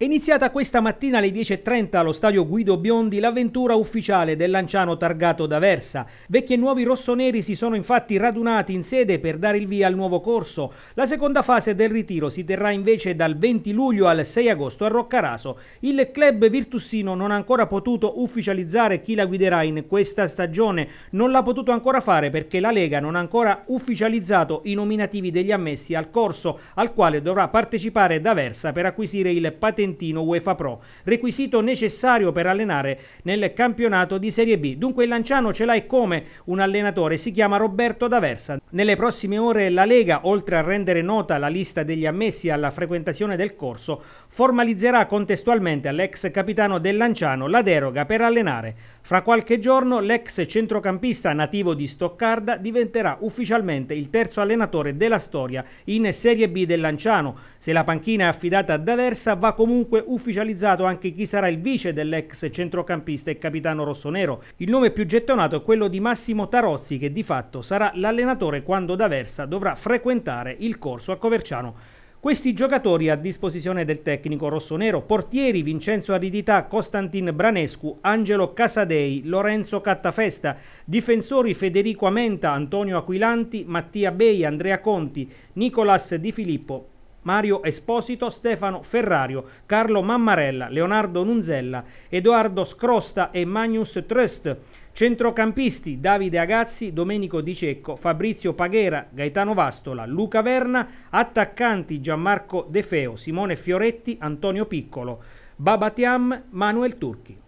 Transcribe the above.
È iniziata questa mattina alle 10.30 allo stadio Guido Biondi l'avventura ufficiale del Lanciano targato da Versa. Vecchi e nuovi rossoneri si sono infatti radunati in sede per dare il via al nuovo corso. La seconda fase del ritiro si terrà invece dal 20 luglio al 6 agosto a Roccaraso. Il club virtussino non ha ancora potuto ufficializzare chi la guiderà in questa stagione. Non l'ha potuto ancora fare perché la Lega non ha ancora ufficializzato i nominativi degli ammessi al corso al quale dovrà partecipare da Versa per acquisire il patentino argentino UEFA Pro, requisito necessario per allenare nel campionato di Serie B. Dunque il Lanciano ce l'hai come un allenatore, si chiama Roberto D'Aversa. Nelle prossime ore la Lega, oltre a rendere nota la lista degli ammessi alla frequentazione del corso, formalizzerà contestualmente all'ex capitano del Lanciano la deroga per allenare. Fra qualche giorno l'ex centrocampista nativo di Stoccarda diventerà ufficialmente il terzo allenatore della storia in Serie B del Lanciano. Se la panchina è affidata ad D'Aversa va comunque comunque ufficializzato anche chi sarà il vice dell'ex centrocampista e capitano rossonero. Il nome più gettonato è quello di Massimo Tarozzi che di fatto sarà l'allenatore quando D'Aversa dovrà frequentare il corso a Coverciano. Questi giocatori a disposizione del tecnico rossonero, portieri Vincenzo Aridità, Costantin Branescu, Angelo Casadei, Lorenzo Cattafesta, difensori Federico Amenta, Antonio Aquilanti, Mattia Bei, Andrea Conti, Nicolas Di Filippo, Mario Esposito, Stefano Ferrario, Carlo Mammarella, Leonardo Nunzella, Edoardo Scrosta e Magnus Tröst. Centrocampisti Davide Agazzi, Domenico Di Cecco, Fabrizio Paghera, Gaetano Vastola, Luca Verna, attaccanti Gianmarco De Feo, Simone Fioretti, Antonio Piccolo, Babatiam, Manuel Turchi.